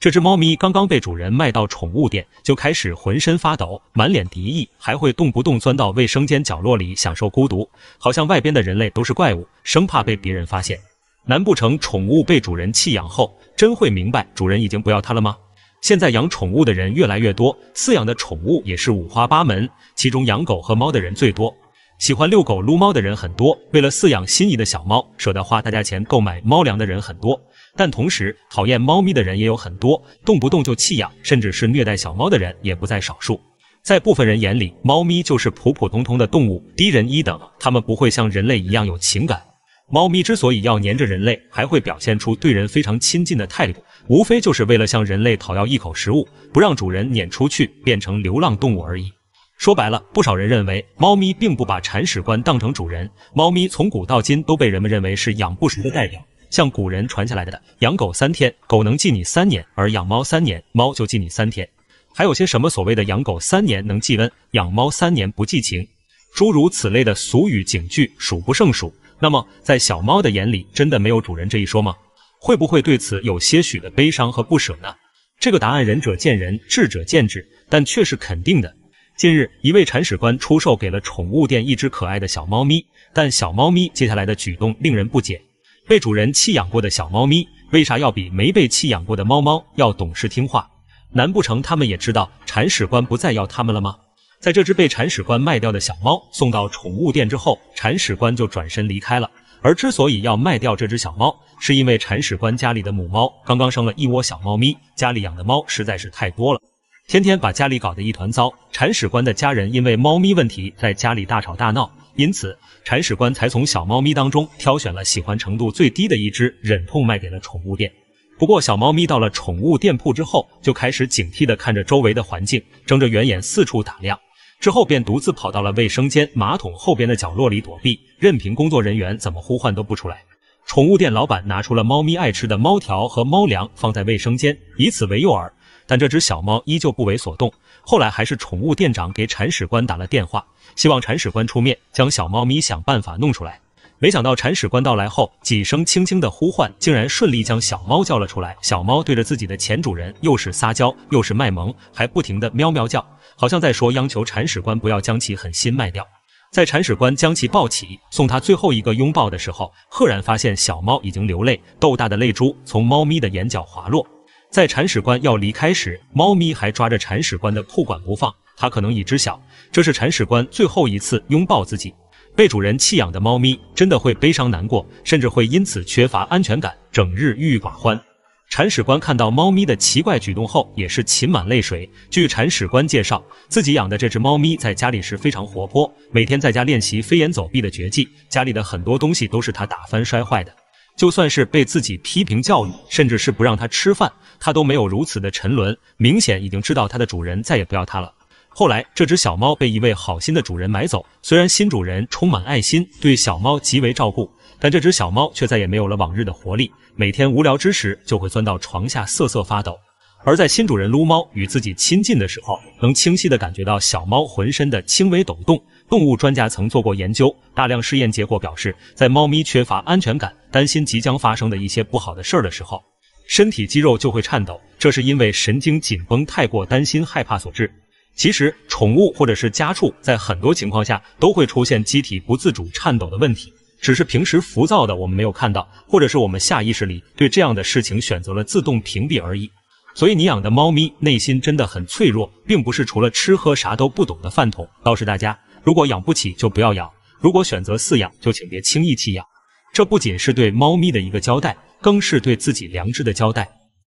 这只猫咪刚刚被主人卖到宠物店，就开始浑身发抖，满脸敌意，还会动不动钻到卫生间角落里享受孤独，好像外边的人类都是怪物，生怕被别人发现。难不成宠物被主人弃养后，真会明白主人已经不要它了吗？现在养宠物的人越来越多，饲养的宠物也是五花八门，其中养狗和猫的人最多，喜欢遛狗撸猫的人很多，为了饲养心仪的小猫，舍得花大价钱购买猫粮的人很多。但同时，讨厌猫咪的人也有很多，动不动就弃养，甚至是虐待小猫的人也不在少数。在部分人眼里，猫咪就是普普通通的动物，低人一等，它们不会像人类一样有情感。猫咪之所以要黏着人类，还会表现出对人非常亲近的态度，无非就是为了向人类讨要一口食物，不让主人撵出去，变成流浪动物而已。说白了，不少人认为猫咪并不把铲屎官当成主人，猫咪从古到今都被人们认为是养不熟的代表。像古人传下来的，养狗三天，狗能记你三年；而养猫三年，猫就记你三天。还有些什么所谓的养狗三年能记恩，养猫三年不记情，诸如此类的俗语警句数不胜数。那么，在小猫的眼里，真的没有主人这一说吗？会不会对此有些许的悲伤和不舍呢？这个答案仁者见仁，智者见智，但却是肯定的。近日，一位铲屎官出售给了宠物店一只可爱的小猫咪，但小猫咪接下来的举动令人不解。被主人弃养过的小猫咪，为啥要比没被弃养过的猫猫要懂事听话？难不成它们也知道铲屎官不再要它们了吗？在这只被铲屎官卖掉的小猫送到宠物店之后，铲屎官就转身离开了。而之所以要卖掉这只小猫，是因为铲屎官家里的母猫刚刚生了一窝小猫咪，家里养的猫实在是太多了，天天把家里搞得一团糟。铲屎官的家人因为猫咪问题在家里大吵大闹。因此，铲屎官才从小猫咪当中挑选了喜欢程度最低的一只，忍痛卖给了宠物店。不过，小猫咪到了宠物店铺之后，就开始警惕地看着周围的环境，睁着圆眼四处打量，之后便独自跑到了卫生间马桶后边的角落里躲避，任凭工作人员怎么呼唤都不出来。宠物店老板拿出了猫咪爱吃的猫条和猫粮放在卫生间，以此为诱饵。但这只小猫依旧不为所动。后来还是宠物店长给铲屎官打了电话，希望铲屎官出面将小猫咪想办法弄出来。没想到铲屎官到来后，几声轻轻的呼唤，竟然顺利将小猫叫了出来。小猫对着自己的前主人又是撒娇又是卖萌，还不停的喵喵叫，好像在说央求铲屎官不要将其狠心卖掉。在铲屎官将其抱起，送他最后一个拥抱的时候，赫然发现小猫已经流泪，豆大的泪珠从猫咪的眼角滑落。在铲屎官要离开时，猫咪还抓着铲屎官的裤管不放。它可能已知晓，这是铲屎官最后一次拥抱自己。被主人弃养的猫咪真的会悲伤难过，甚至会因此缺乏安全感，整日郁郁寡欢。铲屎官看到猫咪的奇怪举动后，也是噙满泪水。据铲屎官介绍，自己养的这只猫咪在家里时非常活泼，每天在家练习飞檐走壁的绝技，家里的很多东西都是它打翻摔坏的。就算是被自己批评教育，甚至是不让他吃饭，他都没有如此的沉沦，明显已经知道他的主人再也不要他了。后来，这只小猫被一位好心的主人买走，虽然新主人充满爱心，对小猫极为照顾，但这只小猫却再也没有了往日的活力，每天无聊之时就会钻到床下瑟瑟发抖。而在新主人撸猫与自己亲近的时候，能清晰的感觉到小猫浑身的轻微抖动。动物专家曾做过研究，大量试验结果表示，在猫咪缺乏安全感、担心即将发生的一些不好的事儿的时候，身体肌肉就会颤抖，这是因为神经紧绷、太过担心、害怕所致。其实，宠物或者是家畜在很多情况下都会出现机体不自主颤抖的问题，只是平时浮躁的我们没有看到，或者是我们下意识里对这样的事情选择了自动屏蔽而已。所以，你养的猫咪内心真的很脆弱，并不是除了吃喝啥都不懂的饭桶。告是大家。如果养不起就不要养，如果选择饲养，就请别轻易弃养。这不仅是对猫咪的一个交代，更是对自己良知的交代。